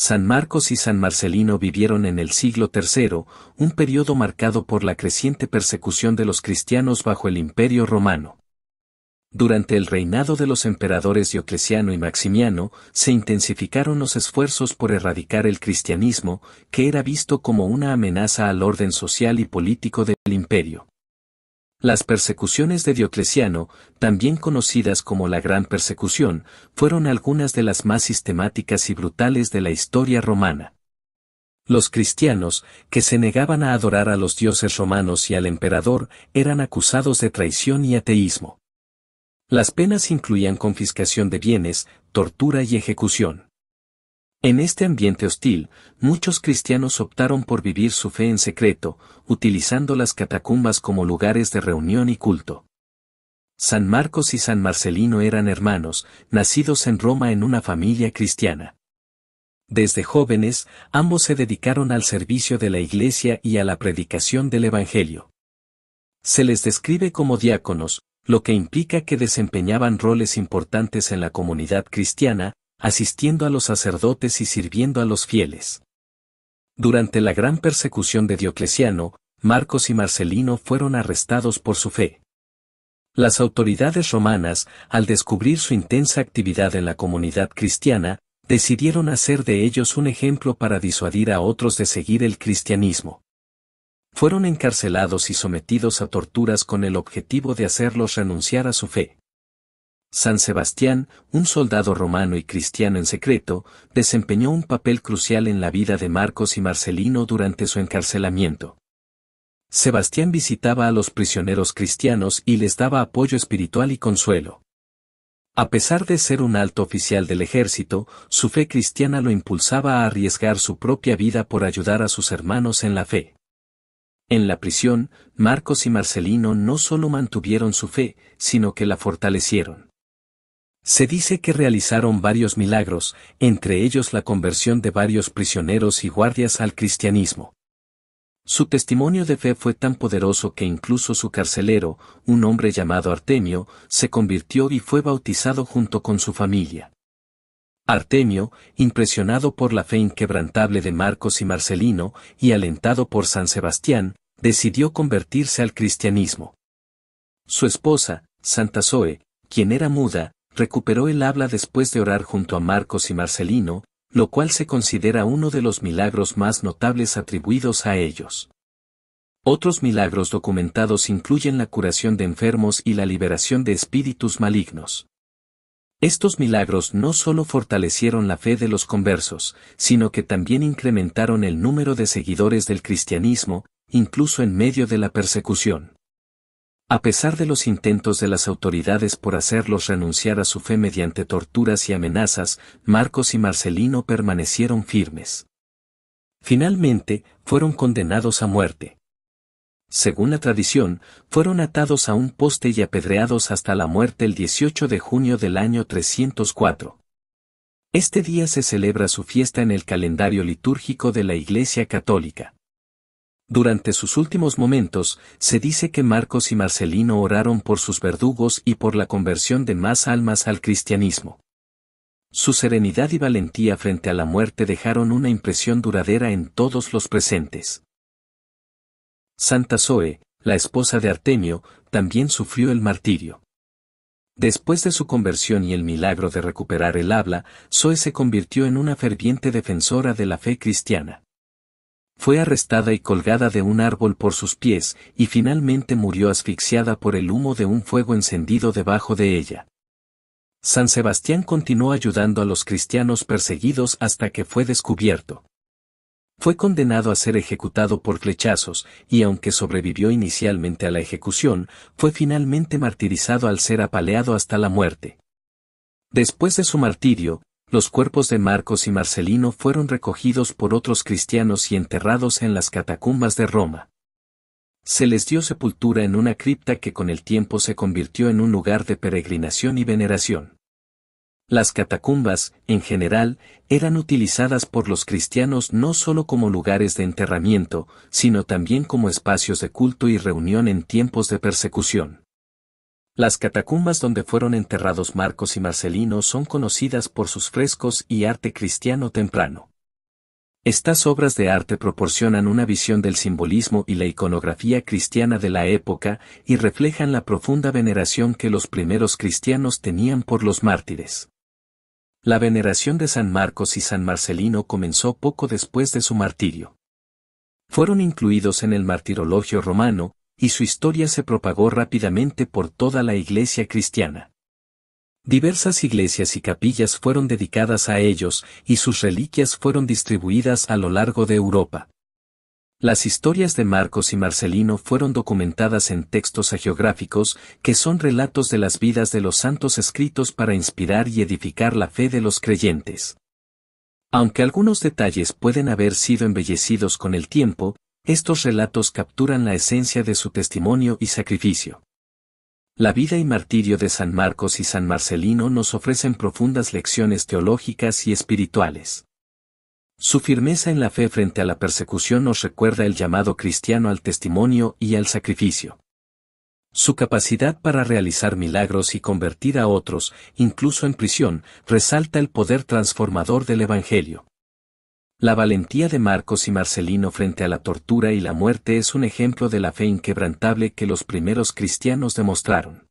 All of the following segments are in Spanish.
San Marcos y San Marcelino vivieron en el siglo III, un periodo marcado por la creciente persecución de los cristianos bajo el Imperio Romano. Durante el reinado de los emperadores Diocleciano y Maximiano, se intensificaron los esfuerzos por erradicar el cristianismo, que era visto como una amenaza al orden social y político del imperio. Las persecuciones de Diocleciano, también conocidas como la Gran Persecución, fueron algunas de las más sistemáticas y brutales de la historia romana. Los cristianos, que se negaban a adorar a los dioses romanos y al emperador, eran acusados de traición y ateísmo. Las penas incluían confiscación de bienes, tortura y ejecución. En este ambiente hostil, muchos cristianos optaron por vivir su fe en secreto, utilizando las catacumbas como lugares de reunión y culto. San Marcos y San Marcelino eran hermanos, nacidos en Roma en una familia cristiana. Desde jóvenes, ambos se dedicaron al servicio de la Iglesia y a la predicación del Evangelio. Se les describe como diáconos, lo que implica que desempeñaban roles importantes en la comunidad cristiana, asistiendo a los sacerdotes y sirviendo a los fieles. Durante la gran persecución de Diocleciano, Marcos y Marcelino fueron arrestados por su fe. Las autoridades romanas, al descubrir su intensa actividad en la comunidad cristiana, decidieron hacer de ellos un ejemplo para disuadir a otros de seguir el cristianismo. Fueron encarcelados y sometidos a torturas con el objetivo de hacerlos renunciar a su fe. San Sebastián, un soldado romano y cristiano en secreto, desempeñó un papel crucial en la vida de Marcos y Marcelino durante su encarcelamiento. Sebastián visitaba a los prisioneros cristianos y les daba apoyo espiritual y consuelo. A pesar de ser un alto oficial del ejército, su fe cristiana lo impulsaba a arriesgar su propia vida por ayudar a sus hermanos en la fe. En la prisión, Marcos y Marcelino no solo mantuvieron su fe, sino que la fortalecieron. Se dice que realizaron varios milagros, entre ellos la conversión de varios prisioneros y guardias al cristianismo. Su testimonio de fe fue tan poderoso que incluso su carcelero, un hombre llamado Artemio, se convirtió y fue bautizado junto con su familia. Artemio, impresionado por la fe inquebrantable de Marcos y Marcelino, y alentado por San Sebastián, decidió convertirse al cristianismo. Su esposa, Santa Zoe, quien era muda, recuperó el habla después de orar junto a Marcos y Marcelino, lo cual se considera uno de los milagros más notables atribuidos a ellos. Otros milagros documentados incluyen la curación de enfermos y la liberación de espíritus malignos. Estos milagros no solo fortalecieron la fe de los conversos, sino que también incrementaron el número de seguidores del cristianismo, incluso en medio de la persecución. A pesar de los intentos de las autoridades por hacerlos renunciar a su fe mediante torturas y amenazas, Marcos y Marcelino permanecieron firmes. Finalmente, fueron condenados a muerte. Según la tradición, fueron atados a un poste y apedreados hasta la muerte el 18 de junio del año 304. Este día se celebra su fiesta en el calendario litúrgico de la Iglesia Católica. Durante sus últimos momentos, se dice que Marcos y Marcelino oraron por sus verdugos y por la conversión de más almas al cristianismo. Su serenidad y valentía frente a la muerte dejaron una impresión duradera en todos los presentes. Santa Zoe, la esposa de Artemio, también sufrió el martirio. Después de su conversión y el milagro de recuperar el habla, Zoe se convirtió en una ferviente defensora de la fe cristiana fue arrestada y colgada de un árbol por sus pies, y finalmente murió asfixiada por el humo de un fuego encendido debajo de ella. San Sebastián continuó ayudando a los cristianos perseguidos hasta que fue descubierto. Fue condenado a ser ejecutado por flechazos, y aunque sobrevivió inicialmente a la ejecución, fue finalmente martirizado al ser apaleado hasta la muerte. Después de su martirio, los cuerpos de Marcos y Marcelino fueron recogidos por otros cristianos y enterrados en las catacumbas de Roma. Se les dio sepultura en una cripta que con el tiempo se convirtió en un lugar de peregrinación y veneración. Las catacumbas, en general, eran utilizadas por los cristianos no solo como lugares de enterramiento, sino también como espacios de culto y reunión en tiempos de persecución. Las catacumbas donde fueron enterrados Marcos y Marcelino son conocidas por sus frescos y arte cristiano temprano. Estas obras de arte proporcionan una visión del simbolismo y la iconografía cristiana de la época y reflejan la profunda veneración que los primeros cristianos tenían por los mártires. La veneración de San Marcos y San Marcelino comenzó poco después de su martirio. Fueron incluidos en el martirologio romano, y su historia se propagó rápidamente por toda la iglesia cristiana. Diversas iglesias y capillas fueron dedicadas a ellos y sus reliquias fueron distribuidas a lo largo de Europa. Las historias de Marcos y Marcelino fueron documentadas en textos hagiográficos, que son relatos de las vidas de los santos escritos para inspirar y edificar la fe de los creyentes. Aunque algunos detalles pueden haber sido embellecidos con el tiempo, estos relatos capturan la esencia de su testimonio y sacrificio. La vida y martirio de San Marcos y San Marcelino nos ofrecen profundas lecciones teológicas y espirituales. Su firmeza en la fe frente a la persecución nos recuerda el llamado cristiano al testimonio y al sacrificio. Su capacidad para realizar milagros y convertir a otros, incluso en prisión, resalta el poder transformador del Evangelio. La valentía de Marcos y Marcelino frente a la tortura y la muerte es un ejemplo de la fe inquebrantable que los primeros cristianos demostraron.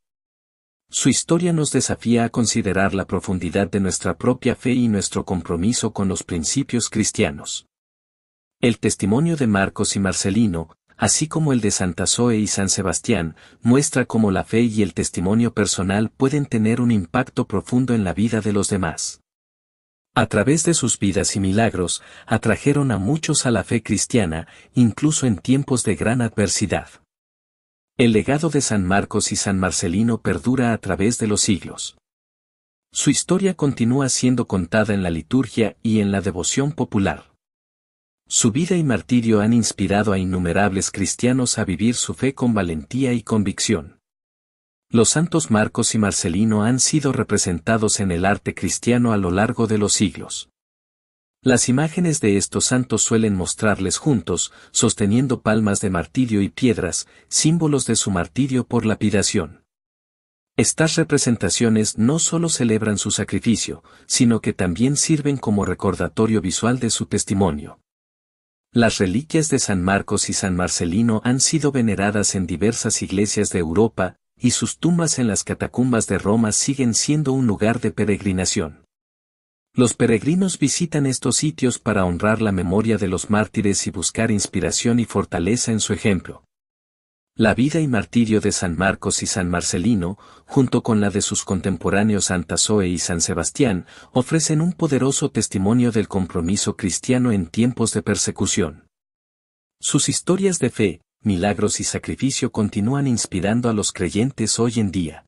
Su historia nos desafía a considerar la profundidad de nuestra propia fe y nuestro compromiso con los principios cristianos. El testimonio de Marcos y Marcelino, así como el de Santa Zoe y San Sebastián, muestra cómo la fe y el testimonio personal pueden tener un impacto profundo en la vida de los demás. A través de sus vidas y milagros, atrajeron a muchos a la fe cristiana, incluso en tiempos de gran adversidad. El legado de San Marcos y San Marcelino perdura a través de los siglos. Su historia continúa siendo contada en la liturgia y en la devoción popular. Su vida y martirio han inspirado a innumerables cristianos a vivir su fe con valentía y convicción. Los santos Marcos y Marcelino han sido representados en el arte cristiano a lo largo de los siglos. Las imágenes de estos santos suelen mostrarles juntos, sosteniendo palmas de martirio y piedras, símbolos de su martirio por lapidación. Estas representaciones no solo celebran su sacrificio, sino que también sirven como recordatorio visual de su testimonio. Las reliquias de San Marcos y San Marcelino han sido veneradas en diversas iglesias de Europa, y sus tumbas en las catacumbas de Roma siguen siendo un lugar de peregrinación. Los peregrinos visitan estos sitios para honrar la memoria de los mártires y buscar inspiración y fortaleza en su ejemplo. La vida y martirio de San Marcos y San Marcelino, junto con la de sus contemporáneos Santa Zoe y San Sebastián, ofrecen un poderoso testimonio del compromiso cristiano en tiempos de persecución. Sus historias de fe, milagros y sacrificio continúan inspirando a los creyentes hoy en día.